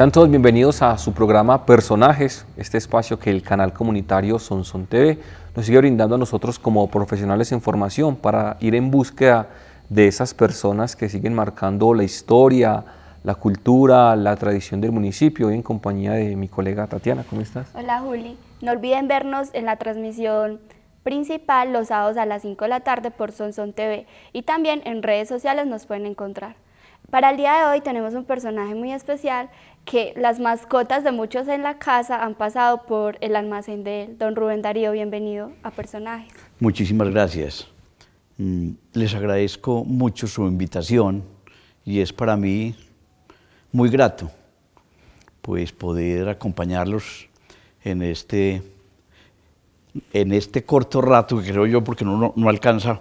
Sean todos bienvenidos a su programa Personajes, este espacio que el canal comunitario Sonson TV nos sigue brindando a nosotros como profesionales en formación para ir en búsqueda de esas personas que siguen marcando la historia, la cultura, la tradición del municipio. Hoy en compañía de mi colega Tatiana, ¿cómo estás? Hola Juli, no olviden vernos en la transmisión principal los sábados a las 5 de la tarde por Sonson TV y también en redes sociales nos pueden encontrar. Para el día de hoy tenemos un personaje muy especial que las mascotas de muchos en la casa han pasado por el almacén de Don Rubén Darío, bienvenido a Personajes. Muchísimas gracias. Mm, les agradezco mucho su invitación y es para mí muy grato pues poder acompañarlos en este, en este corto rato que creo yo, porque no, no alcanza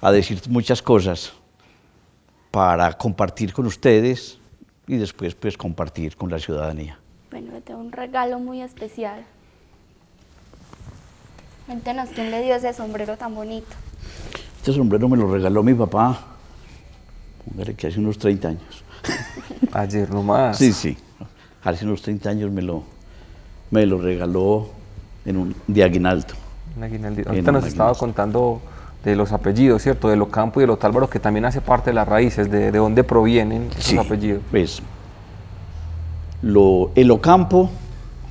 a decir muchas cosas, para compartir con ustedes y después pues compartir con la ciudadanía. Bueno, le tengo un regalo muy especial. Cuéntenos, ¿quién le dio ese sombrero tan bonito? Este sombrero me lo regaló mi papá, que hace unos 30 años. Ayer nomás. Sí, sí. Hace unos 30 años me lo, me lo regaló en un, de Ahorita nos estaba contando de los apellidos, ¿cierto? De lo y de Otálvaro que también hace parte de las raíces, de, dónde provienen esos apellidos. Pues, lo, el Ocampo,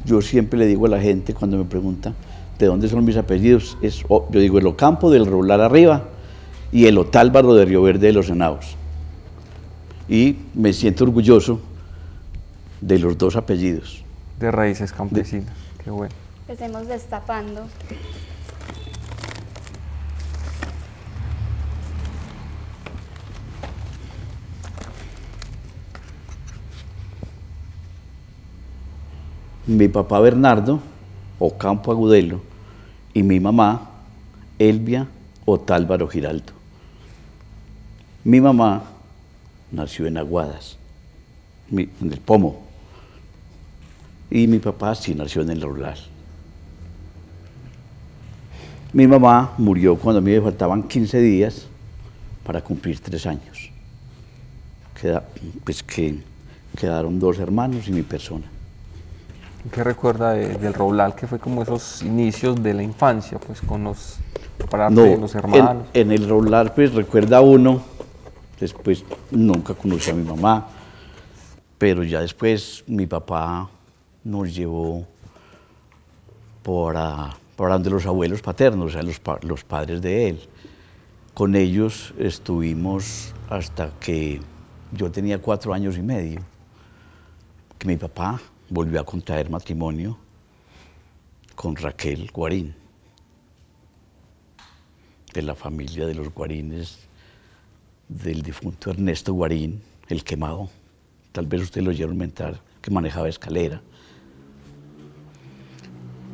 yo siempre le digo a la gente cuando me pregunta de dónde son mis apellidos, es, yo digo el Ocampo del Roblar arriba y el Otálvaro de Río Verde de los Enados. Y me siento orgulloso de los dos apellidos. De raíces campesinas, qué bueno. Estemos destapando mi papá Bernardo Ocampo Agudelo y mi mamá Elvia Otálvaro Giraldo. Mi mamá nació en Aguadas, en el Pomo, y mi papá sí nació en el rural. Mi mamá murió cuando a mí me faltaban 15 días para cumplir tres años. pues que, quedaron dos hermanos y mi persona. ¿Qué recuerda del Roblal, que fue como esos inicios de la infancia, pues con los, los hermanos? En, el roular pues recuerda uno, después nunca conocí a mi mamá, pero ya después mi papá nos llevó para, donde los abuelos paternos, o sea, los padres de él. Con ellos estuvimos hasta que yo tenía cuatro años y medio, que mi papá volvió a contraer matrimonio con Raquel Guarín, de la familia de los Guarines, del difunto Ernesto Guarín, el quemado. Tal vez usted lo oyeron mentar, que manejaba escalera.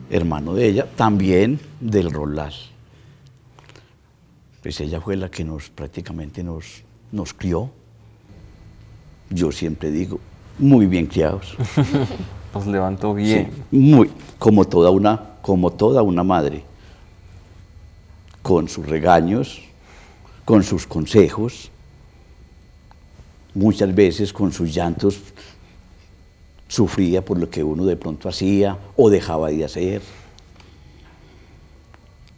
Hermano de ella, también del Rolás. Pues ella fue la que nos prácticamente nos, nos crió. Yo siempre digo, muy bien criados. Los levantó bien. muy, como toda una, como toda una madre, con sus regaños, con sus consejos, muchas veces con sus llantos sufría por lo que uno de pronto hacía o dejaba de hacer.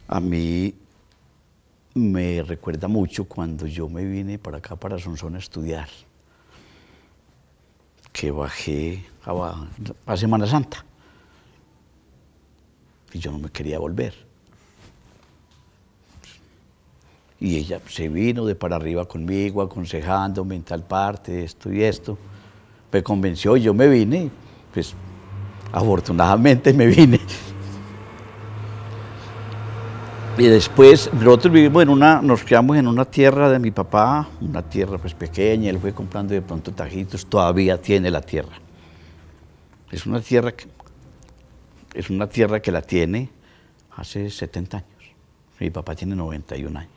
A mí me recuerda mucho cuando yo me vine para acá, para Sonsona a estudiar que bajé a, Semana Santa. Y yo no me quería volver. Y ella se vino de para arriba conmigo, aconsejándome en tal parte, esto y esto. Me convenció y yo me vine. Pues afortunadamente me vine. Y después nosotros vivimos en una, nos criamos en una tierra de mi papá, una tierra pues pequeña, él fue comprando de pronto tajitos, todavía tiene la tierra. Es una tierra que, es una tierra que la tiene hace 70 años. Mi papá tiene 91 años.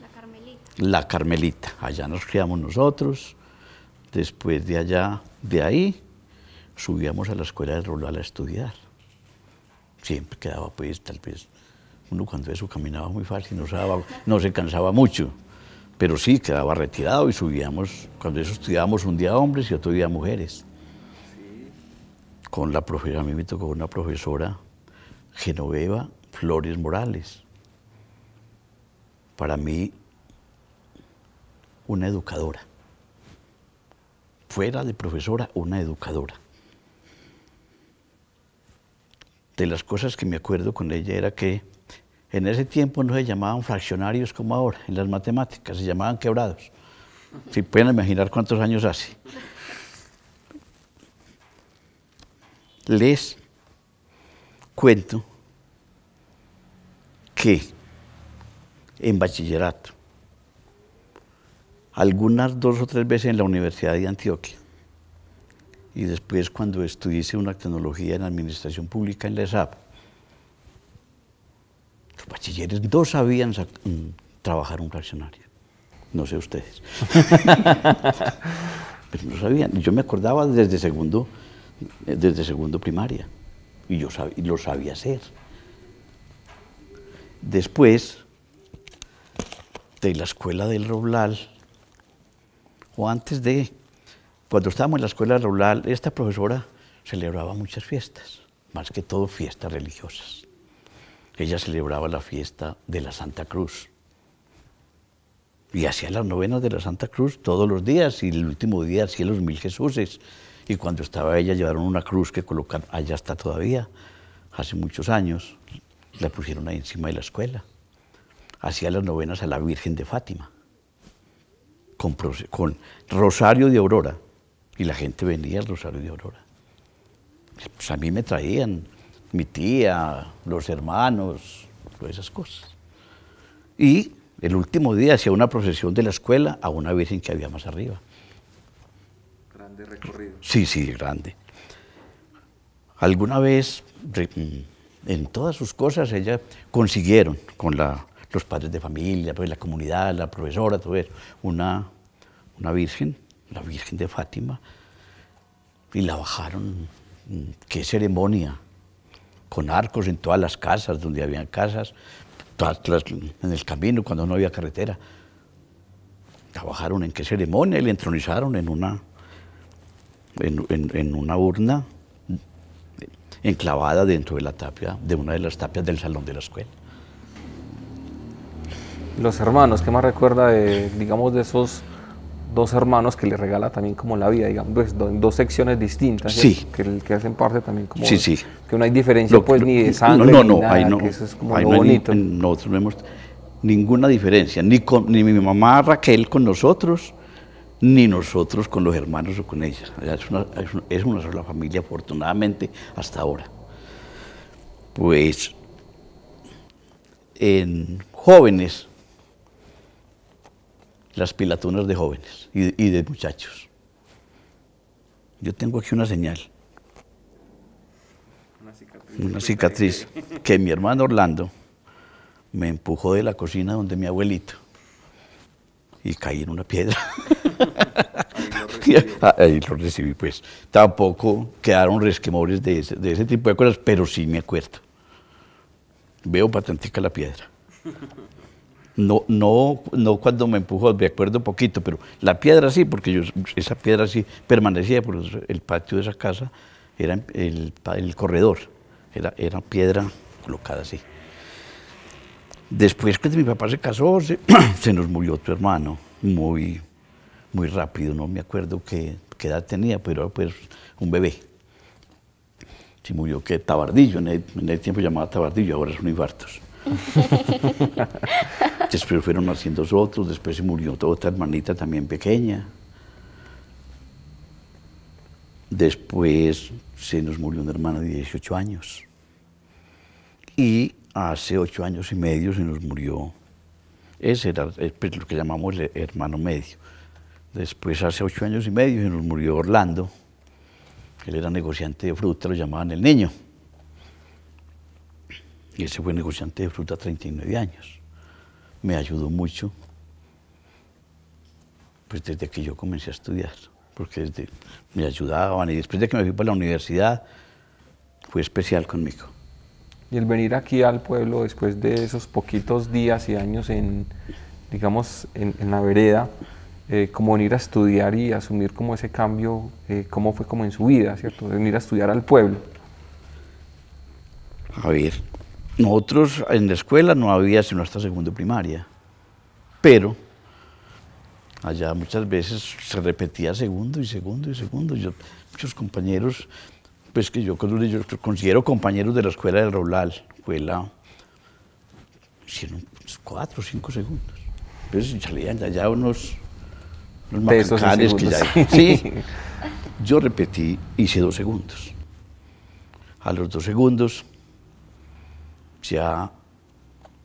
La Carmelita. La Carmelita. Allá nos criamos nosotros. Después de allá, de ahí, subíamos a la escuela de rural a estudiar. Siempre quedaba pues tal vez uno cuando eso caminaba muy fácil, no se, cansaba mucho, pero sí quedaba retirado y subíamos, cuando eso estudiábamos un día hombres y otro día mujeres. Con la profesora, a mí me tocó una profesora, Genoveva Flores Morales. Para mí, una educadora. Fuera de profesora, una educadora. de las cosas que me acuerdo con ella era que en ese tiempo no se llamaban fraccionarios como ahora, en las matemáticas, se llamaban quebrados. Si pueden imaginar cuántos años hace. Les cuento que en bachillerato, algunas dos o tres veces en la Universidad de Antioquia, y después cuando estudié una tecnología en administración pública en la ESAP, los bachilleres no sabían mm, trabajar un fraccionario. No sé ustedes. Pero no sabían. Yo me acordaba desde segundo, eh, desde segundo primaria. Y yo lo sabía hacer. Después de la escuela del Roblal, o antes de, cuando estábamos en la escuela del Roblal, esta profesora celebraba muchas fiestas, más que todo fiestas religiosas ella celebraba la fiesta de la Santa Cruz. Y hacía las novenas de la Santa Cruz todos los días y el último día hacía los mil Jesuses. Y cuando estaba ella llevaron una cruz que colocaron, allá está todavía, hace muchos años, la pusieron ahí encima de la escuela. Hacía las novenas a la Virgen de Fátima, con, con Rosario de Aurora. Y la gente venía al Rosario de Aurora. Pues a mí me traían mi tía, los hermanos, todas esas cosas. Y el último día hacía una procesión de la escuela a una virgen que había más arriba. Grande recorrido. Sí, sí, grande. Alguna vez, mm, en todas sus cosas, ella consiguieron con los padres de familia, pues, la comunidad, la profesora, todo eso, una, una virgen, la Virgen de Fátima, y la bajaron. Mm, ¡Qué ceremonia! con arcos en todas las casas, donde había casas, en el camino, cuando no había carretera. Trabajaron en qué ceremonia le entronizaron en una, en, una urna enclavada dentro de la tapia, de una de las tapias del salón de la escuela. Los hermanos, ¿qué más recuerda de, digamos, de esos dos hermanos que le regala también como la vida, digamos, en pues, dos secciones distintas, sí. que, hacen parte también como... Sí, sí. Que no hay diferencia pues ni de sangre, no, que eso es como bonito. nosotros no hemos ninguna diferencia, ni, con, mi mamá Raquel con nosotros, ni nosotros con los hermanos o con ellas. Es una, es una, es una sola familia, afortunadamente, hasta ahora. Pues en jóvenes las pilatunas de jóvenes y, de muchachos. Yo tengo aquí una señal. Una cicatriz. Una cicatriz que mi hermano Orlando me empujó de la cocina donde mi abuelito y caí en una piedra. Ahí lo, recibí, pues. Tampoco quedaron resquemores de ese, tipo de cosas, pero sí me acuerdo. Veo patentica la piedra. No, no, no cuando me empujó, me acuerdo poquito, pero la piedra sí, porque esa piedra sí permanecía, por el patio de esa casa era el, corredor, era, piedra colocada así. Después que mi papá se casó, se, nos murió tu hermano, muy, muy rápido, no me acuerdo qué, edad tenía, pero era pues un bebé. Se murió que tabardillo, en el, en el tiempo llamaba tabardillo, ahora son infartos. después fueron naciendo otros, después se murió otra hermanita también pequeña. Después se nos murió una hermana de 18 años. Y hace ocho años y medio se nos murió. Ese era pues, lo que llamamos el hermano medio. Después, hace 8 años y medio, se nos murió Orlando. Él era negociante de fruta, lo llamaban el niño. Y ese fue negociante de fruta 39 años. Me ayudó mucho, pues desde que yo comencé a estudiar, porque me ayudaban y después de que me fui para la universidad fue especial conmigo. Y el venir aquí al pueblo después de esos poquitos días y años en, digamos, en, la vereda, eh, como venir a estudiar y asumir como ese cambio, eh, cómo fue como en su vida, ¿cierto? Venir a estudiar al pueblo. A ver, nosotros en la escuela no había sino hasta segundo primaria, pero allá muchas veces se repetía segundo y segundo y segundo. Yo, muchos compañeros, pues que yo, considero compañeros de la escuela del Roblal, escuela, hicieron cuatro o cinco segundos. Entonces pues salían allá unos, unos que Sí, yo repetí, hice dos segundos. A los dos segundos ya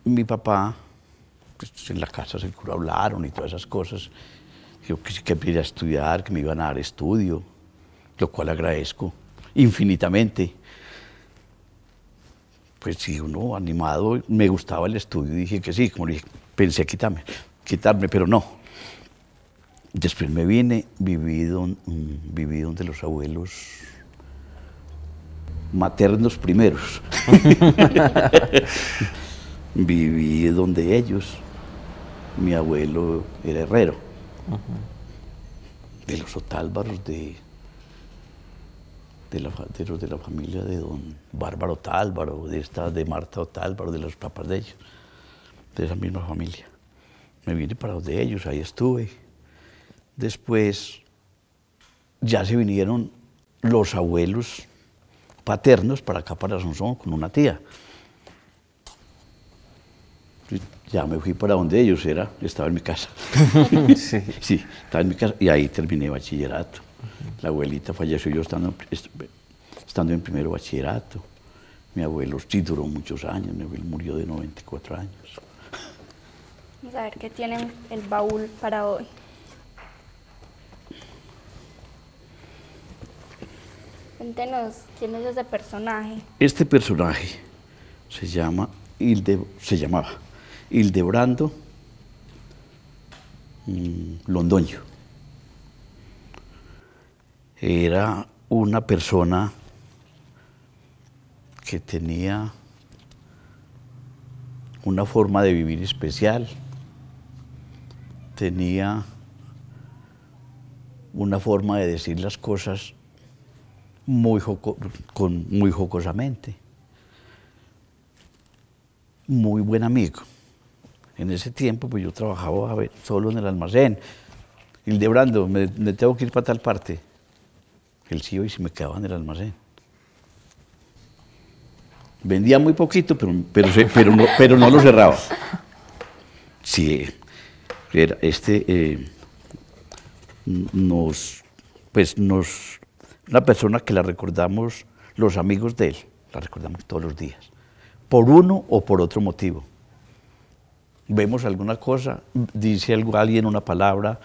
mi papá, pues en la casa se cura hablaron y todas esas cosas, yo que, que a estudiar, que me iban a dar estudio, lo cual agradezco infinitamente. Pues sí, uno animado, me gustaba el estudio, dije que sí, como pensé quitarme, quitarme, pero no. Después me vine, vivido vivido mm, viví donde los abuelos maternos primeros. Viví donde ellos. Mi abuelo era herrero. De los otálvaros de, de, la, de, la familia de don Bárbaro Otálvaro, de esta de Marta Otálvaro, de los papás de ellos, de esa misma familia. Me vine para donde ellos, ahí estuve. Después ya se vinieron los abuelos paternos para acá, para son con una tía. Ya me fui para donde ellos era, estaba en mi casa. sí. estaba en mi casa y ahí terminé bachillerato. La abuelita falleció yo estando, estando en primero bachillerato. Mi abuelo sí duró muchos años, mi abuelo murió de 94 años. Vamos a ver qué tienen el baúl para hoy. Cuéntenos quién es ese personaje. Este personaje se llama se llamaba Hildebrando mm, Londoño. Era una persona que tenía una forma de vivir especial, tenía una forma de decir las cosas muy, con, muy jocosamente. Muy buen amigo. En ese tiempo, pues yo trabajaba solo en el almacén. de me, me tengo que ir para tal parte. El CEO y se me quedaba en el almacén. Vendía muy poquito, pero, pero, pero, no, pero no lo cerraba. Sí, este eh, nos, pues nos una persona que la recordamos los amigos de él, la recordamos todos los días, por uno o por otro motivo. Vemos alguna cosa, dice alguien una palabra,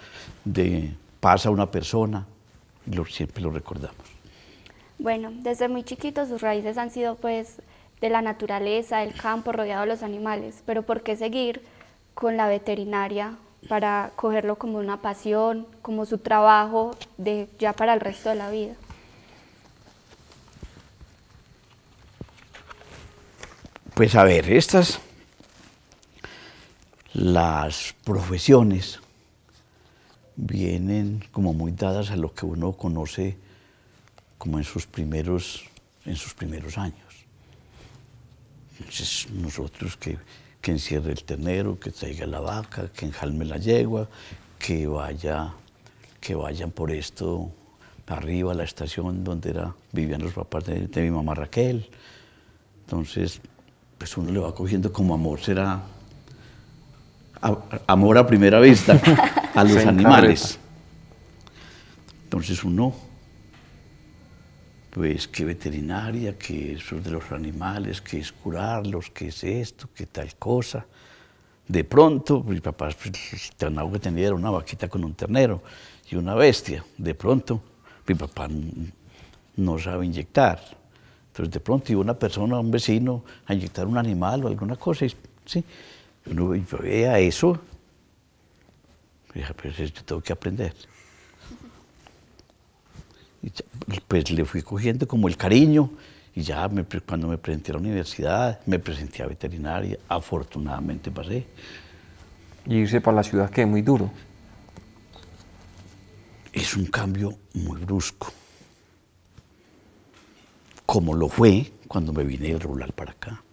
de, pasa una persona, lo, siempre lo recordamos. Bueno, desde muy chiquito sus raíces han sido pues de la naturaleza, del campo, rodeado de los animales, pero ¿por qué seguir con la veterinaria para cogerlo como una pasión, como su trabajo de, ya para el resto de la vida? Pues a ver, estas, las profesiones vienen como muy dadas a lo que uno conoce como en sus primeros, en sus primeros años. Entonces nosotros que, que encierre el ternero, que traiga la vaca, que enjalme la yegua, que, vaya, que vayan por esto arriba a la estación donde era, vivían los papás de, de mi mamá Raquel. Entonces, pues uno le va cogiendo como amor, será amor a primera vista a los animales. Entonces uno, pues qué veterinaria, que eso de los animales, qué es curarlos, qué es esto, qué tal cosa. De pronto, mi papá, pues, que tenía era una vaquita con un ternero y una bestia. De pronto, mi papá no sabe inyectar de pronto iba una persona, un vecino, a inyectar un animal o alguna cosa. Y, ¿sí? Uno, yo veía eso. dije, pues yo tengo que aprender. pues le fui cogiendo como el cariño. Y ya cuando me presenté a la universidad, me presenté a veterinaria. Afortunadamente pasé. ¿Y irse para la ciudad que es muy duro? Es un cambio muy brusco como lo fue cuando me vine del rural para acá.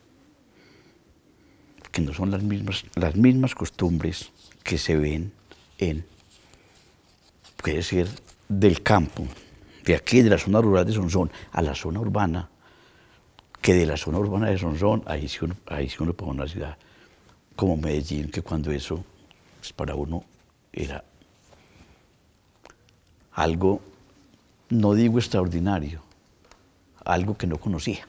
Que no son las mismas, las mismas costumbres que se ven en, puede ser, del campo, de aquí, de la zona rural de Sonsón, a la zona urbana, que de la zona urbana de Sonsón, ahí sí uno, ahí una ciudad como Medellín, que cuando eso pues, para uno era algo, no digo extraordinario, algo que no conocía.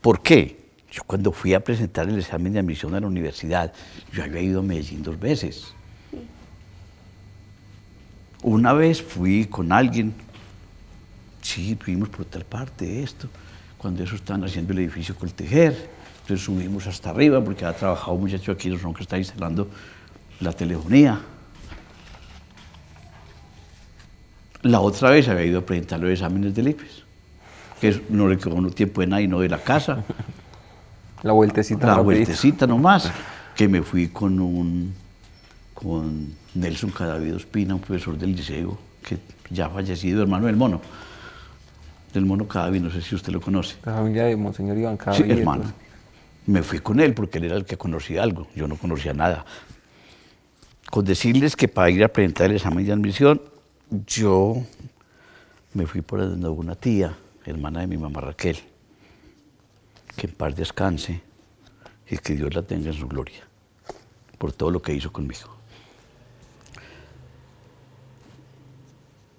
¿Por qué? Yo cuando fui a presentar el examen de admisión a la universidad, yo había ido a Medellín dos veces. Una vez fui con alguien, sí, fuimos por tal parte esto, cuando eso estaban haciendo el edificio con tejer entonces subimos hasta arriba porque ha trabajado un muchacho aquí, los que está instalando la telefonía. La otra vez había ido a presentar los exámenes del Lipes que no le quedó un tiempo de nadie, no de la casa. La vueltecita. La vueltecita nomás, que me fui con un con Nelson Cadavid Espina un profesor del liceo, que ya fallecido, hermano del mono, del mono Cadavid, no sé si usted lo conoce. La familia de Monseñor Iván Cadavid. Sí, hermano. Me fui con él porque él era el que conocía algo, yo no conocía nada. Con decirles que para ir a presentar el examen de admisión, yo me fui por donde una tía, hermana de mi mamá Raquel, que en paz descanse y que Dios la tenga en su gloria por todo lo que hizo conmigo.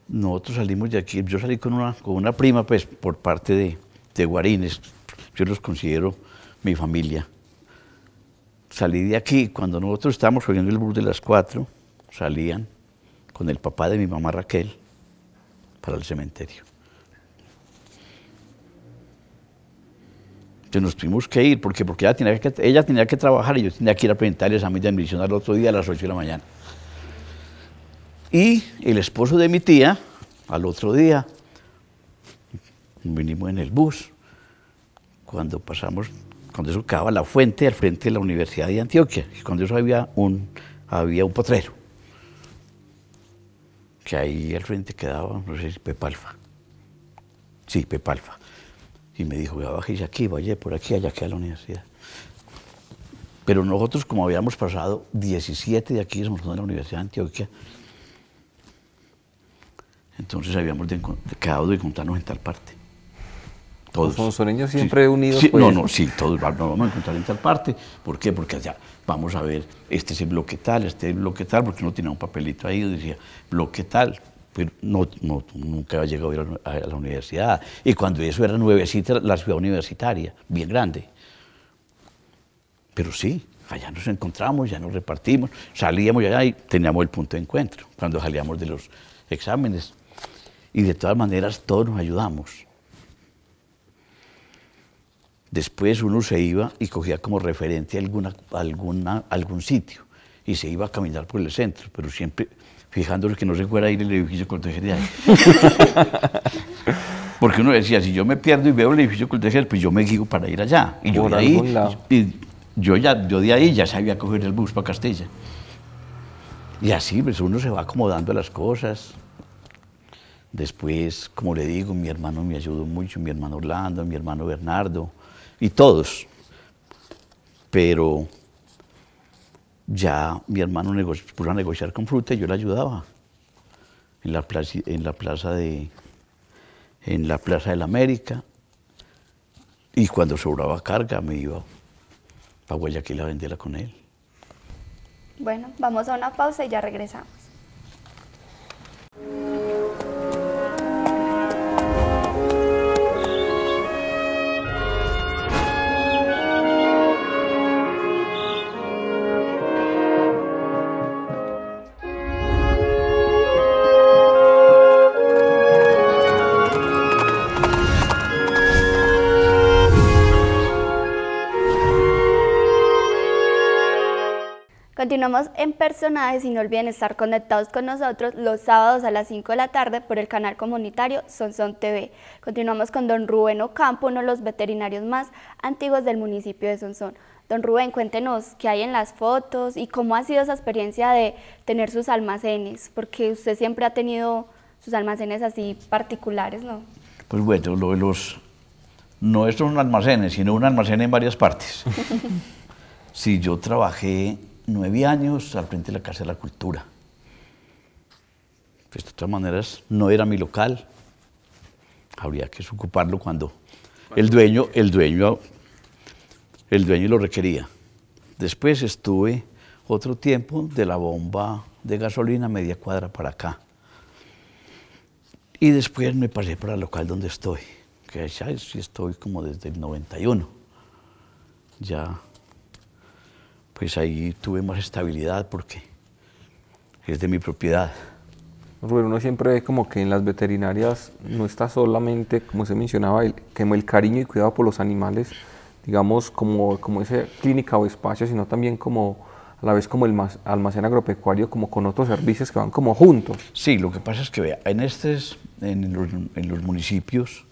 Nosotros salimos de aquí, yo salí con una, con una prima, pues, por parte de, de Guarines, yo los considero mi familia. Salí de aquí, cuando nosotros estábamos subiendo el bus de las cuatro, salían con el papá de mi mamá Raquel para el cementerio. Entonces nos tuvimos que ir, ¿por Porque ella tenía que, ella tenía que trabajar y yo tenía que ir a presentar el examen de admisión al otro día a las 8 de la mañana. Y el esposo de mi tía, al otro día, vinimos en el bus. Cuando pasamos, cuando eso quedaba la fuente al frente de la Universidad de Antioquia, y cuando eso había un, había un potrero, que ahí al frente quedaba, no sé si Pepalfa. Sí, Pepalfa. Y me dijo, voy a vaya aquí, vaya por aquí, allá aquí a la universidad. Pero nosotros, como habíamos pasado 17 de aquí, somos de la Universidad de Antioquia, entonces habíamos de, quedado de encontrarnos en tal parte. Todos. Los sonreños siempre unidos. No, pues? no, sí, todos nos vamos a encontrar en tal parte. ¿Por qué? Porque allá vamos a ver, este es el bloque tal, este es el bloque tal, porque uno tenía un papelito ahí, decía bloque tal, no, nunca había llegado a la universidad. Y cuando eso era nuevecita, la ciudad universitaria, bien grande. Pero sí, allá nos encontramos, ya nos repartimos, salíamos allá y teníamos el punto de encuentro cuando salíamos de los exámenes. Y de todas maneras todos nos ayudamos. Después uno se iba y cogía como referente alguna, alguna, algún sitio y se iba a caminar por el centro, pero siempre Fijándolo que no se fuera a ir el edificio ahí. Porque uno decía, si yo me pierdo y veo el edificio Coltejer, pues yo me guío para ir allá. Y yo de ahí, ya, de ahí ya sabía coger el bus para Castilla. Y así, pues uno se va acomodando las cosas. Después, como le digo, mi hermano me ayudó mucho, mi hermano Orlando, mi hermano Bernardo, y todos. Pero ya mi hermano puso a negociar con fruta y yo le ayudaba en la plaza, en la plaza de en la plaza de América y cuando sobraba carga me iba a Guayaquil a venderla con él. Bueno, vamos a una pausa y ya regresamos. en personajes y no olviden estar conectados con nosotros los sábados a las 5 de la tarde por el canal comunitario Sonson TV. Continuamos con don Rubén Ocampo, uno de los veterinarios más antiguos del municipio de Sonson Don Rubén, cuéntenos qué hay en las fotos y cómo ha sido esa experiencia de tener sus almacenes, porque usted siempre ha tenido sus almacenes así particulares, ¿no? Pues bueno, lo de los... No es un almacenes, sino un almacén en varias partes. si yo trabajé nueve años al frente de la Casa de la Cultura. Pues, de todas maneras, no era mi local. Habría que ocuparlo cuando el dueño, el dueño, el dueño lo requería. Después estuve otro tiempo de la bomba de gasolina media cuadra para acá. Y después me pasé para el local donde estoy, que ya estoy como desde el 91. Ya pues ahí tuve más estabilidad porque es de mi propiedad. Rubén, uno siempre ve como que en las veterinarias no está solamente, como se mencionaba, el, el cariño y cuidado por los animales, digamos, como, como esa clínica o espacio, sino también como a la vez como el almacén agropecuario, como con otros servicios que van como juntos. Sí, lo que pasa es que vea, en, estos, en, los, en los municipios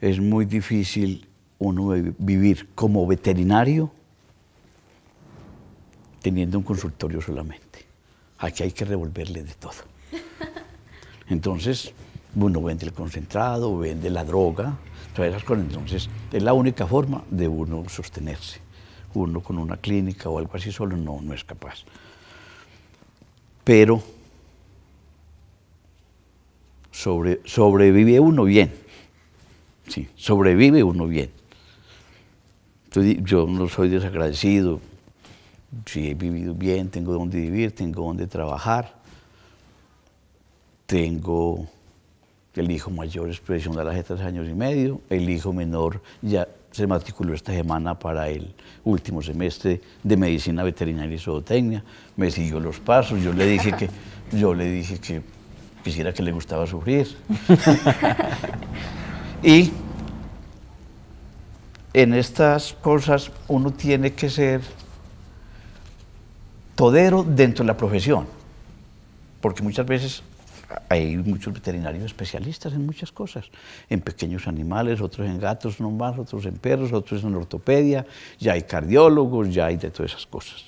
es muy difícil uno vivir como veterinario teniendo un consultorio solamente. Aquí hay que revolverle de todo. Entonces, uno vende el concentrado, vende la droga, todas esas cosas. Entonces, es la única forma de uno sostenerse. Uno con una clínica o algo así solo no, no es capaz. Pero sobrevive uno bien. Sí, sobrevive uno bien. yo no soy desagradecido, si he vivido bien, tengo donde vivir, tengo donde trabajar, tengo el hijo mayor es profesional de tres años y medio, el hijo menor ya se matriculó esta semana para el último semestre de medicina veterinaria y zootecnia, me siguió los pasos, yo le dije que, yo le dije que quisiera que le gustaba sufrir. y en estas cosas uno tiene que ser todero dentro de la profesión, porque muchas veces hay muchos veterinarios especialistas en muchas cosas, en pequeños animales, otros en gatos nomás, otros en perros, otros en ortopedia, ya hay cardiólogos, ya hay de todas esas cosas.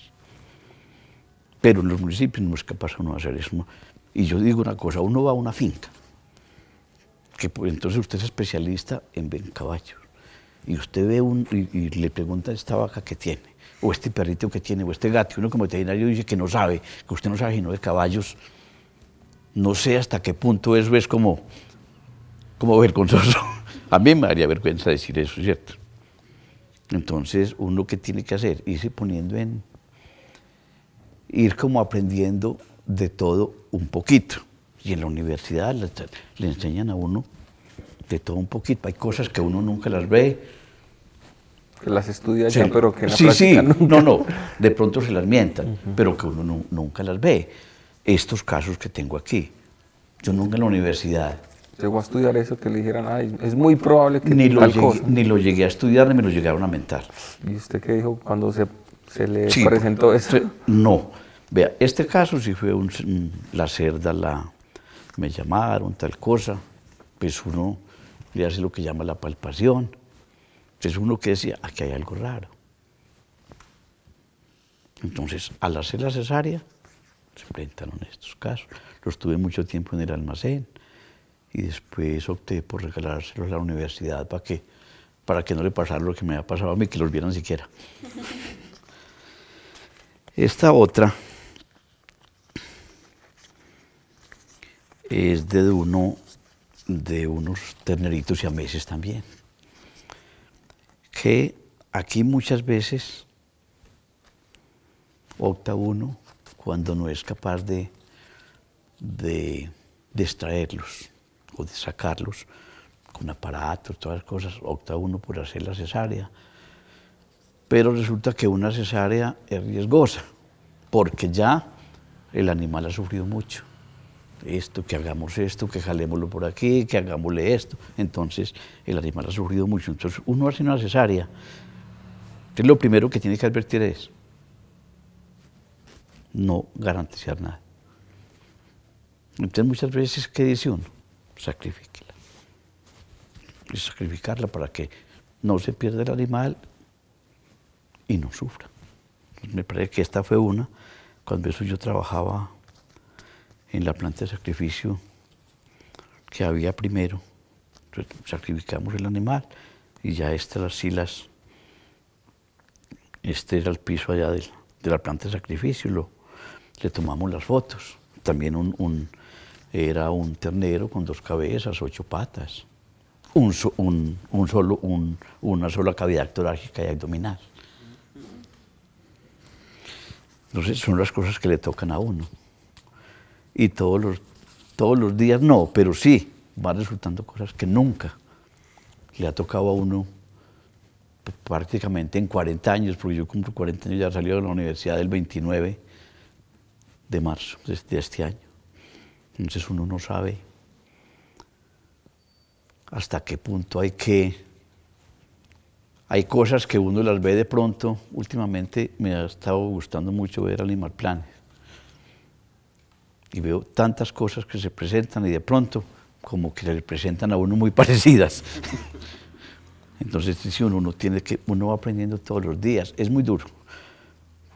Pero en los municipios no es capaz uno de hacer eso. Y yo digo una cosa, uno va a una finca, que pues, entonces usted es especialista en caballos, y usted ve un, y, le pregunta esta vaca que tiene, o este perrito que tiene, o este gato. Uno como veterinario dice que no sabe, que usted no sabe sino de caballos. No sé hasta qué punto eso es como, como vergonzoso. A mí me haría vergüenza decir eso, ¿cierto? Entonces, uno qué tiene que hacer, irse poniendo en, ir como aprendiendo de todo un poquito. Y en la universidad le enseñan a uno de todo un poquito. Hay cosas que uno nunca las ve, que las estudia ya, pero que las la sí, sí, no, no, de pronto se las mientan, pero que uno nunca las ve. Estos casos que tengo aquí, yo nunca en la universidad llegó a estudiar eso que le dijeran, Ay, es muy probable que ni lo, llegué, ni lo llegué a estudiar ni me lo llegaron a mentar. ¿Y usted qué dijo cuando se, se le presentó esto? No, vea, este caso sí fue un, la cerda, la, me llamaron, tal cosa, pues uno le hace lo que llama la palpación entonces uno que decía, aquí hay algo raro. Entonces, al hacer la cesárea, se presentaron estos casos. Los tuve mucho tiempo en el almacén y después opté por regalárselos a la universidad para que, para que no le pasara lo que me había pasado a mí, que los vieran siquiera. Esta otra es de uno de unos terneritos y a meses también que aquí muchas veces opta uno cuando no es capaz de, de distraerlos o de sacarlos con aparatos, todas las cosas, opta uno por hacer la cesárea. Pero resulta que una cesárea es riesgosa, porque ya el animal ha sufrido mucho esto, que hagamos esto, que jalémoslo por aquí, que hagámosle esto. Entonces el animal ha sufrido mucho. Entonces uno hace una cesárea. Entonces lo primero que tiene que advertir es no garantizar nada. Entonces muchas veces, ¿qué dice uno? Sacrifíquela. Y sacrificarla para que no se pierda el animal y no sufra. me parece que esta fue una. Cuando eso yo trabajaba en la planta de sacrificio que había primero. sacrificamos el animal y ya estas las silas, este era el piso allá de, la planta de sacrificio, lo, le tomamos las fotos. También un, era un ternero con dos cabezas, ocho patas, solo, una sola cavidad torácica y abdominal. Entonces son las cosas que le tocan a uno y todos los, todos los días no, pero sí, van resultando cosas que nunca le ha tocado a uno pues, prácticamente en 40 años, porque yo cumplo 40 años, ya salí de la universidad el 29 de marzo este, de este año. Entonces uno no sabe hasta qué punto hay que... Hay cosas que uno las ve de pronto. Últimamente me ha estado gustando mucho ver Animal planes y veo tantas cosas que se presentan y de pronto como que le presentan a uno muy parecidas. Entonces, si uno, tiene que, uno va aprendiendo todos los días, es muy duro.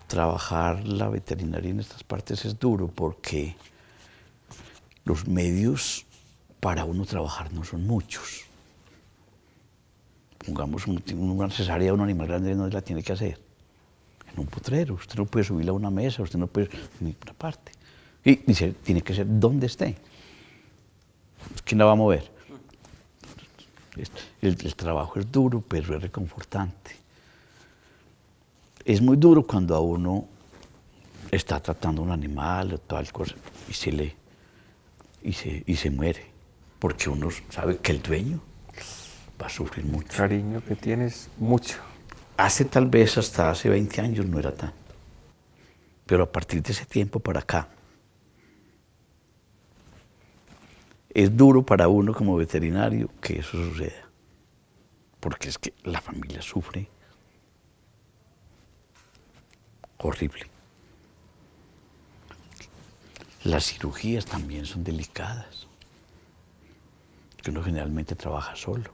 Trabajar la veterinaria en estas partes es duro porque los medios para uno trabajar no son muchos. Pongamos un, una cesárea un animal grande no la tiene que hacer. En un potrero, usted no puede subirla a una mesa, usted no puede ni parte. Y tiene que ser donde esté. ¿Quién la va a mover? El, trabajo es duro, pero es reconfortante. Es muy duro cuando a uno está tratando un animal o tal cosa y se le y se, y se muere, porque uno sabe que el dueño va a sufrir mucho. Cariño que tienes, mucho. Hace tal vez hasta hace 20 años no era tanto pero a partir de ese tiempo para acá es duro para uno como veterinario que eso suceda, porque es que la familia sufre horrible. Las cirugías también son delicadas, que uno generalmente trabaja solo,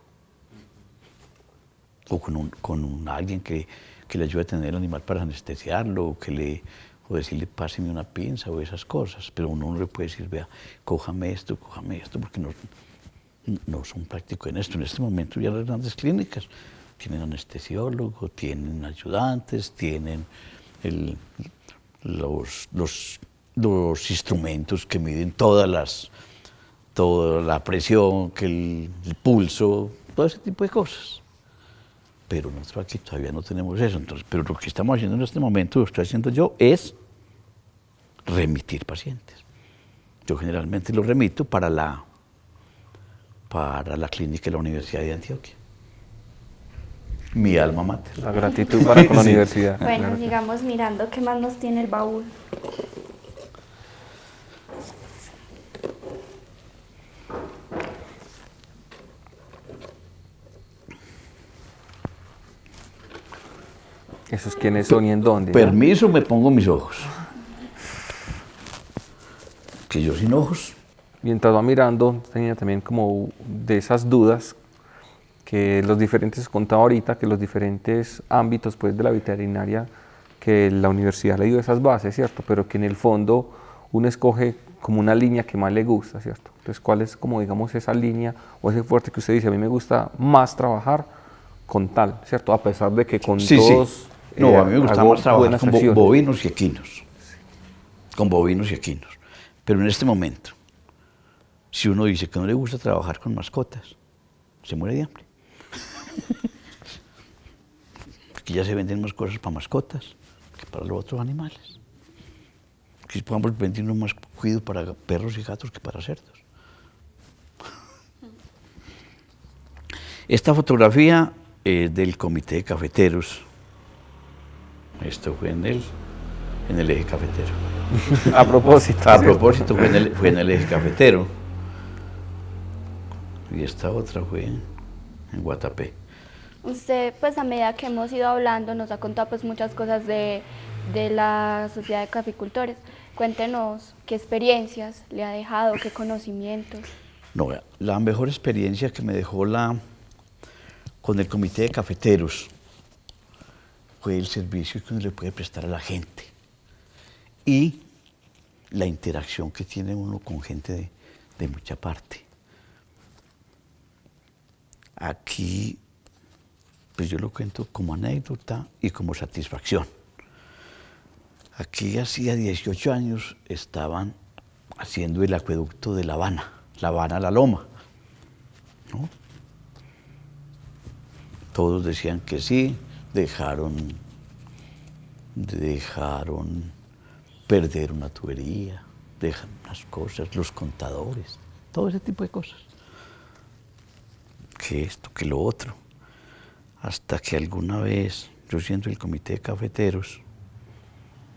o con, un, alguien que, que le ayude a tener el animal para anestesiarlo, o que le o decirle páseme una pinza o esas cosas, pero uno no le puede decir, vea, cójame esto, cójame esto, porque no, no son prácticos en esto. En este momento ya las grandes clínicas tienen anestesiólogos, tienen ayudantes, tienen los, instrumentos que miden todas las, toda la presión, que el pulso, todo ese tipo de cosas pero nosotros aquí todavía no tenemos eso. Entonces, pero lo que estamos haciendo en este momento, lo estoy haciendo yo, es remitir pacientes. Yo generalmente lo remito para la, para la clínica de la Universidad de Antioquia mi alma mater. La gratitud para con la universidad. Bueno, digamos mirando qué más nos tiene el baúl. ¿Esos quiénes son y en dónde? Permiso, me pongo mis ojos. Que yo sin ojos. Mientras va mirando, tenía también como de esas dudas que los diferentes, contaba ahorita, que los diferentes ámbitos pues, de la veterinaria, que la universidad le dio esas bases, ¿cierto? Pero que en el fondo uno escoge como una línea que más le gusta, ¿cierto? Entonces, ¿cuál es como, digamos, esa línea o ese fuerte que usted dice, a mí me gusta más trabajar con tal, ¿cierto? A pesar de que con sí, todos... No, eh, a mí me gusta más trabajar con bovinos y equinos. Con bovinos y equinos. Pero en este momento, si uno dice que no le gusta trabajar con mascotas, se muere de hambre. Porque ya se venden más cosas para mascotas que para los otros animales. si podemos vendernos más cuidado para perros y gatos que para cerdos. Esta fotografía es del Comité de Cafeteros esto fue en el, en el eje cafetero. A propósito. A propósito, fue en, el, eje cafetero. Y esta otra fue en, Guatapé. Usted, pues a medida que hemos ido hablando, nos ha contado pues muchas cosas de, la sociedad de caficultores. Cuéntenos qué experiencias le ha dejado, qué conocimientos. No, la mejor experiencia que me dejó la con el comité de cafeteros fue el servicio que uno le puede prestar a la gente y la interacción que tiene uno con gente de, mucha parte. Aquí, pues yo lo cuento como anécdota y como satisfacción. Aquí hacía 18 años estaban haciendo el acueducto de La Habana, La Habana La Loma. Todos decían que sí, dejaron, dejaron perder una tubería, dejan las cosas, los contadores, todo ese tipo de cosas. Que esto, que lo otro. Hasta que alguna vez, yo siendo el comité de cafeteros,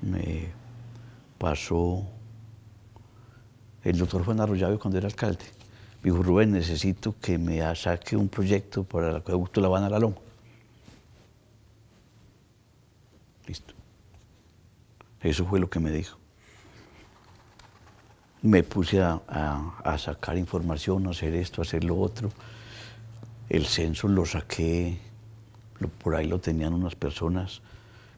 me pasó el doctor Juan Arroyave cuando era alcalde. dijo, Rubén, necesito que me saque un proyecto para el Gusto La Habana La Listo. Eso fue lo que me dijo. Me puse a, sacar información, a hacer esto, a hacer lo otro. El censo lo saqué, por ahí lo tenían unas personas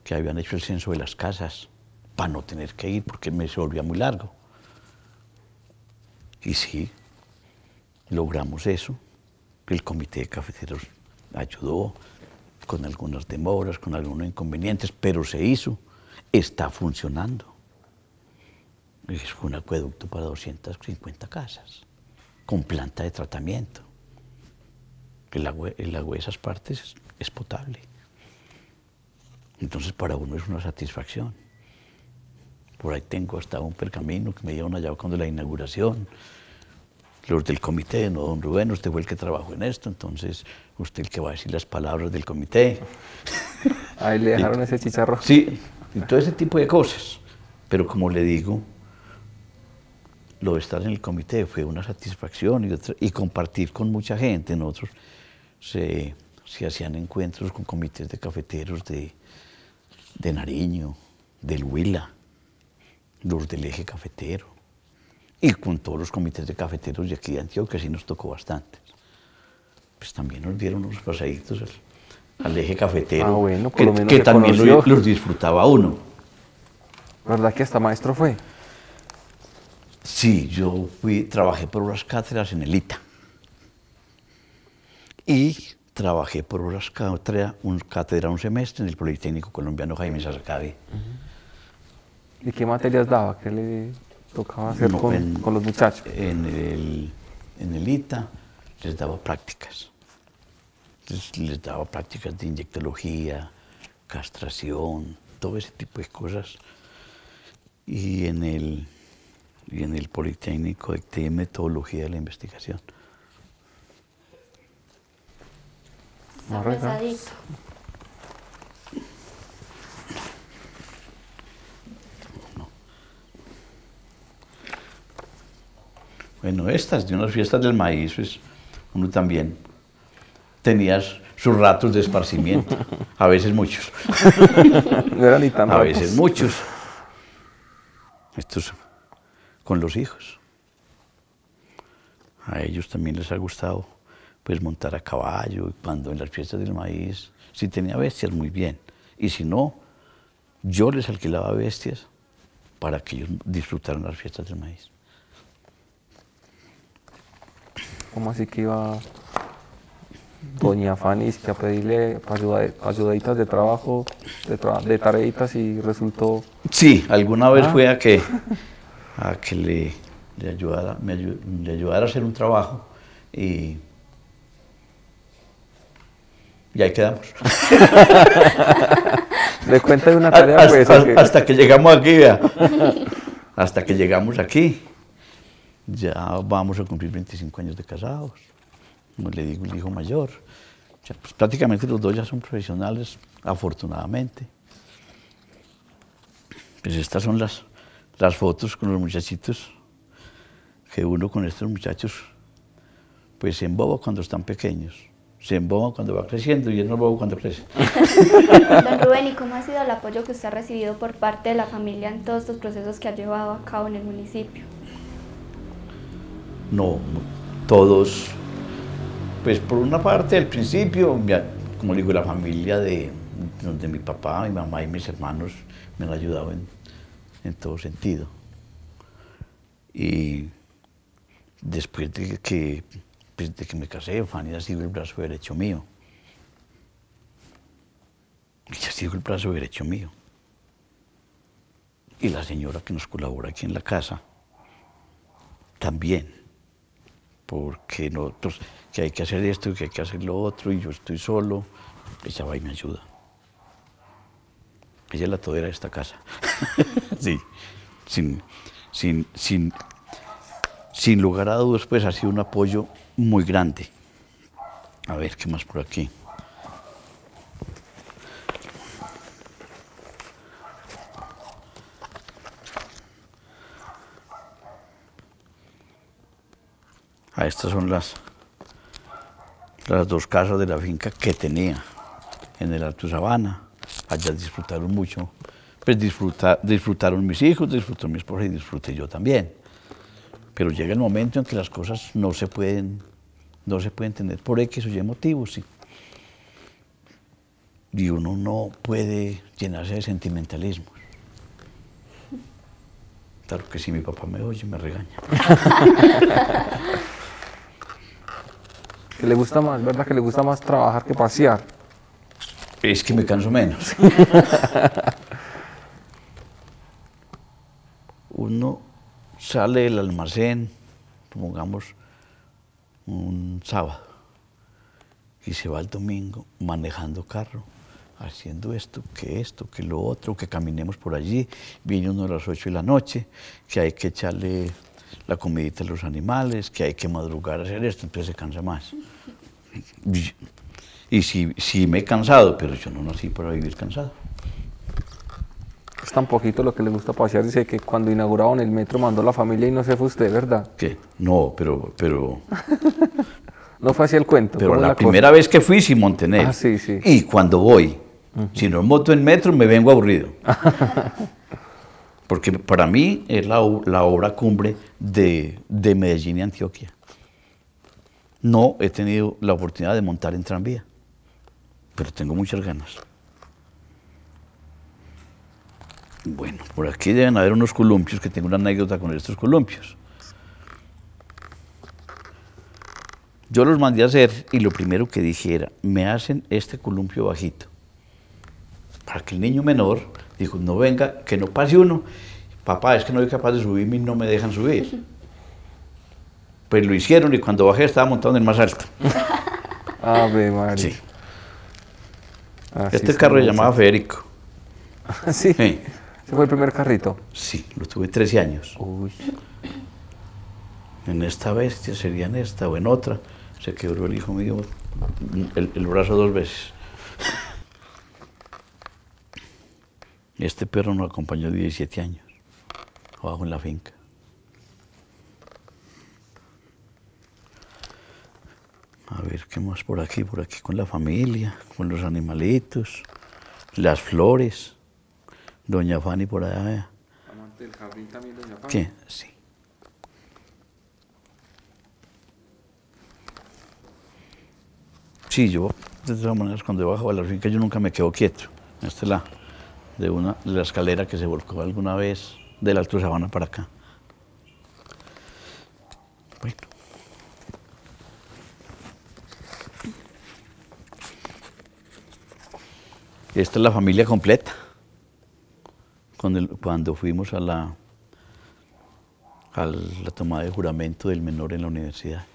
que habían hecho el censo de las casas para no tener que ir porque me se volvía muy largo. Y sí, logramos eso. El comité de cafeteros ayudó, con algunas demoras, con algunos inconvenientes, pero se hizo, está funcionando. Es un acueducto para 250 casas, con planta de tratamiento. El agua, de esas partes es, potable. Entonces para uno es una satisfacción. Por ahí tengo hasta un percamino que me dieron allá cuando la inauguración los del comité, no, don Rubén, usted fue el que trabajó en esto, entonces usted el que va a decir las palabras del comité. Ahí le dejaron ese chicharro. Sí, y todo ese tipo de cosas. Pero como le digo, lo de estar en el comité fue una satisfacción y, compartir con mucha gente. Nosotros se, se, hacían encuentros con comités de cafeteros de, de Nariño, del Huila, los del eje cafetero y con todos los comités de cafeteros de aquí de Antioquia, sí nos tocó bastante. Pues también nos dieron unos pasaditos al, eje cafetero, ah, que, también los, disfrutaba uno. ¿Verdad que hasta maestro fue? Sí, yo fui, trabajé por unas cátedras en el ITA. Y trabajé por unas cátedras, un, cátedra, un semestre en el Politécnico Colombiano Jaime Sazacabe. ¿Y qué materias daba? ¿Qué le tocaba con, en, los muchachos. En el, ITA les daba prácticas. Les, daba prácticas de inyectología, castración, todo ese tipo de cosas. Y en el, y en el Politécnico de metodología de la investigación. Bueno, estas, de unas fiestas del maíz, pues, uno también tenía sus ratos de esparcimiento, a veces muchos. No ni tan A veces muchos. Estos con los hijos. A ellos también les ha gustado pues montar a caballo, y cuando en las fiestas del maíz, si tenía bestias, muy bien. Y si no, yo les alquilaba bestias para que ellos disfrutaran las fiestas del maíz. ¿Cómo así que iba Doña Fanny que a pedirle ayudaditas de trabajo, de, tareitas y resultó? Sí, alguna vez ah. fue a que, a que le, ayudara, me a hacer un trabajo y, y ahí quedamos. Le cuenta de una tarea. Hasta, pues, que... hasta que llegamos aquí, vea. Hasta que llegamos aquí ya vamos a cumplir 25 años de casados, no le digo, el hijo mayor. Pues, prácticamente los dos ya son profesionales, afortunadamente. Pues estas son las, las fotos con los muchachitos que uno con estos muchachos pues se emboba cuando están pequeños, se emboba cuando va creciendo y es bobo cuando crece. Don Rubén, ¿y cómo ha sido el apoyo que usted ha recibido por parte de la familia en todos estos procesos que ha llevado a cabo en el municipio? No, todos, pues por una parte al principio, como digo, la familia de, mi papá, mi mamá y mis hermanos me han ayudado en, todo sentido. Y después de que, pues, de que me casé, Fanny ha sido el brazo derecho mío. Y ha sido el brazo derecho mío. Y la señora que nos colabora aquí en la casa, también porque nosotros pues, que hay que hacer esto y que hay que hacer lo otro y yo estoy solo. Ella va y me ayuda. Ella es la todera de esta casa. sí, sin, sin, sin, sin lugar a dudas, pues ha sido un apoyo muy grande. A ver, ¿qué más por aquí? Ah, estas son las, las dos casas de la finca que tenía en el Alto Sabana. Allá disfrutaron mucho. Pues disfrutaron mis hijos, disfrutó mi esposa y disfruté yo también. Pero llega el momento en que las cosas no se pueden, no se pueden tener por X o Y motivos. Sí. Y uno no puede llenarse de sentimentalismos. Claro que si mi papá me oye, me regaña. que le gusta más, ¿verdad? Que le gusta más trabajar que pasear. Es que me canso menos. Uno sale del almacén, pongamos un sábado, y se va el domingo manejando carro, haciendo esto, que esto, que lo otro, que caminemos por allí, viene uno a las 8 de la noche, que hay que echarle la comidita de los animales, que hay que madrugar a hacer esto, entonces se cansa más. Y sí, me he cansado, pero yo no nací para vivir cansado. Es tan poquito lo que le gusta pasear. Dice que cuando inauguraron el metro mandó la familia y no se fue usted, ¿verdad? ¿Qué? No, pero... pero... no fue así el cuento. Pero la, primera vez que fui, sí, Montenegro. Ah, sí, sí. Y cuando voy, si no moto en metro, me vengo aburrido. porque para mí es la, obra cumbre de, de, Medellín y Antioquia. No he tenido la oportunidad de montar en tranvía, pero tengo muchas ganas. Bueno, por aquí deben haber unos columpios, que tengo una anécdota con estos columpios. Yo los mandé a hacer y lo primero que dije era, me hacen este columpio bajito para que el niño menor, dijo, no venga, que no pase uno, papá, es que no soy capaz de subirme y no me dejan subir. Pues lo hicieron y cuando bajé estaba montado en el más alto. Ave María. este carro se llamaba Federico. ¿Sí? ¿Ese fue el primer carrito? Sí, lo tuve 13 años. Uy. En esta bestia, sería en esta o en otra, se quebró el hijo mío el, el brazo dos veces. Este perro nos acompañó 17 años, abajo en la finca. A ver, ¿qué más por aquí? Por aquí con la familia, con los animalitos, las flores. Doña Fanny por allá. ¿Amante del jardín también, Doña Fanny? ¿Qué? Sí. Sí, yo, de todas maneras, cuando bajo a la finca, yo nunca me quedo quieto, este lado de, una, de la escalera que se volcó alguna vez del Alto Sabana para acá. Bueno. Esta es la familia completa. Cuando, cuando fuimos a la, a la tomada de juramento del menor en la universidad.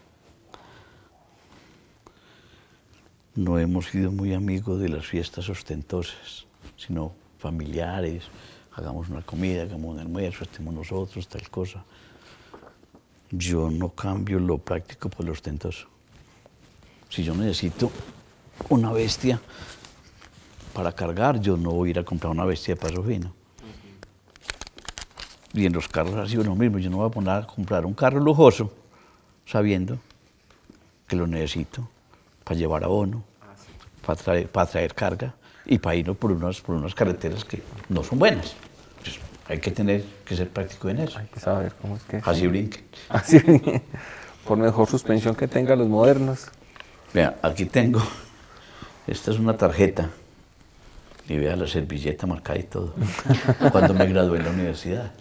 No hemos sido muy amigos de las fiestas ostentosas, sino familiares, hagamos una comida, hagamos un almuerzo, estemos nosotros, tal cosa. Yo no cambio lo práctico por lo ostentoso. Si yo necesito una bestia para cargar, yo no voy a ir a comprar una bestia de paso fino. Y en los carros ha sido lo mismo, yo no voy a poner a comprar un carro lujoso sabiendo que lo necesito para llevar abono, ah, para traer carga y para irnos por unas, por unas carreteras que no son buenas. Pues hay que tener que ser práctico en eso. Hay que saber cómo es que... Así brinque. Así brinque. Por mejor suspensión que tengan los modernos. Mira, aquí tengo, esta es una tarjeta, y vea la servilleta marcada y todo, cuando me gradué en la universidad,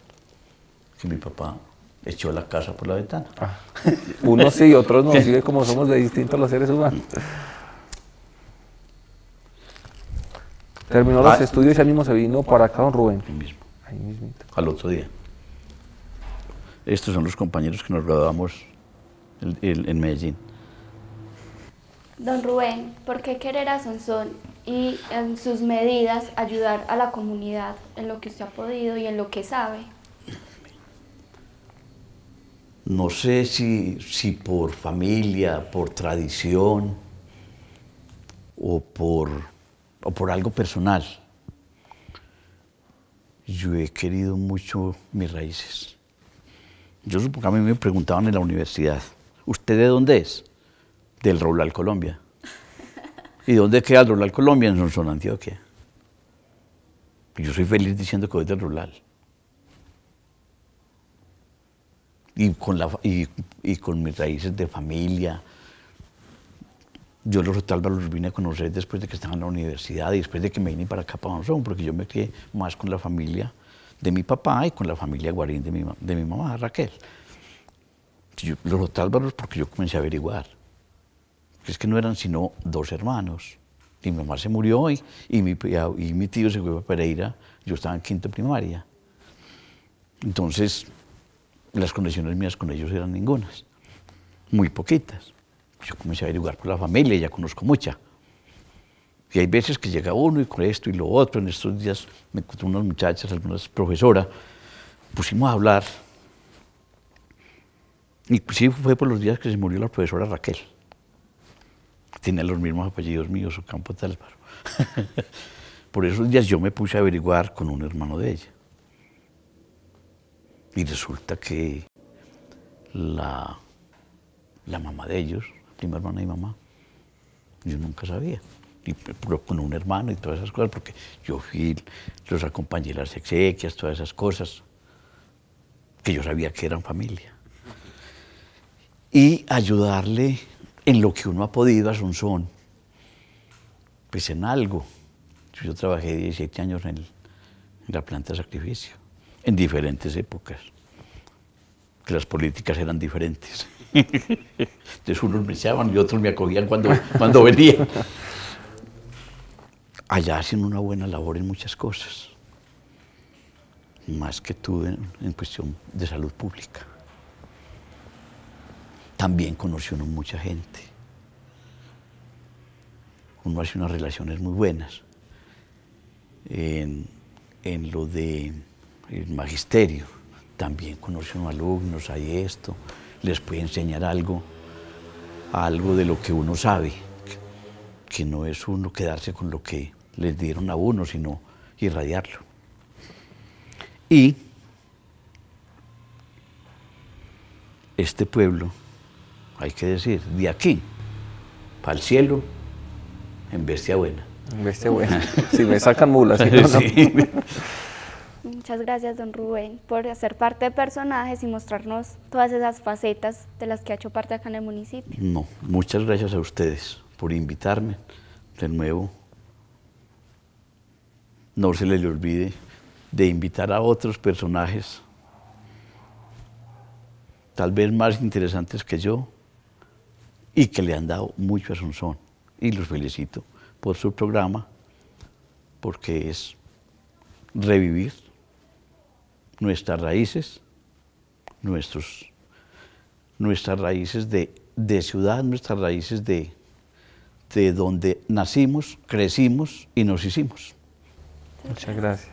que mi papá echó la casa por la ventana. Uno ah. Unos sí, otros no, sí, como somos de distintos los seres humanos. Terminó los ah, estudios y ya mismo se vino para acá, don Rubén. Ahí mismo. Al otro día. Estos son los compañeros que nos graduamos en, Medellín. Don Rubén, ¿por qué querer a Sansón y en sus medidas ayudar a la comunidad en lo que usted ha podido y en lo que sabe? No sé si, si por familia, por tradición o por o por algo personal. Yo he querido mucho mis raíces. Yo supongo que a mí me preguntaban en la universidad, ¿usted de dónde es? Del rural Colombia. ¿Y dónde queda el Rural Colombia? En son Antioquia. yo soy feliz diciendo que soy del rural Y con, la, y, y con mis raíces de familia, yo los Otálvalos los vine a conocer después de que estaba en la universidad y después de que me vine para acá, para porque yo me quedé más con la familia de mi papá y con la familia Guarín de mi, mamá, Raquel. los Otálvaros porque yo comencé a averiguar. Que es que no eran sino dos hermanos. Y mi mamá se murió hoy y mi, y mi tío se fue a Pereira. Yo estaba en quinto primaria. Entonces, las conexiones mías con ellos eran ningunas, muy poquitas yo comencé a averiguar por la familia, ya conozco mucha. Y hay veces que llega uno y con esto y lo otro. En estos días me encontré unas muchachas, algunas profesoras, pusimos a hablar. Y sí fue por los días que se murió la profesora Raquel. Tiene los mismos apellidos míos, Ocampo Álvaro. por esos días yo me puse a averiguar con un hermano de ella. Y resulta que la, la mamá de ellos mi hermana y mamá. Yo nunca sabía. Y, con un hermano y todas esas cosas, porque yo fui, los acompañé las exequias, todas esas cosas, que yo sabía que eran familia. Y ayudarle en lo que uno ha podido a Sonsón, pues en algo. Yo trabajé 17 años en, en la planta de sacrificio, en diferentes épocas, que las políticas eran diferentes. Entonces unos me echaban y otros me acogían cuando, cuando venía. Allá hacen una buena labor en muchas cosas, más que tú en, cuestión de salud pública. También conoció uno mucha gente. Uno hace unas relaciones muy buenas. En, en lo de el magisterio, también conoció uno alumnos, hay esto, les puede enseñar algo, algo de lo que uno sabe, que no es uno quedarse con lo que les dieron a uno, sino irradiarlo. Y este pueblo, hay que decir, de aquí para el cielo, en bestia buena. En bestia buena. Si me sacan mulas. ¿sí? Muchas gracias, don Rubén, por hacer parte de personajes y mostrarnos todas esas facetas de las que ha hecho parte acá en el municipio. No, muchas gracias a ustedes por invitarme de nuevo. No se le olvide de invitar a otros personajes, tal vez más interesantes que yo, y que le han dado mucho asunción Y los felicito por su programa, porque es revivir nuestras raíces, nuestros, nuestras raíces de, de ciudad, nuestras raíces de, de donde nacimos, crecimos y nos hicimos. Muchas gracias.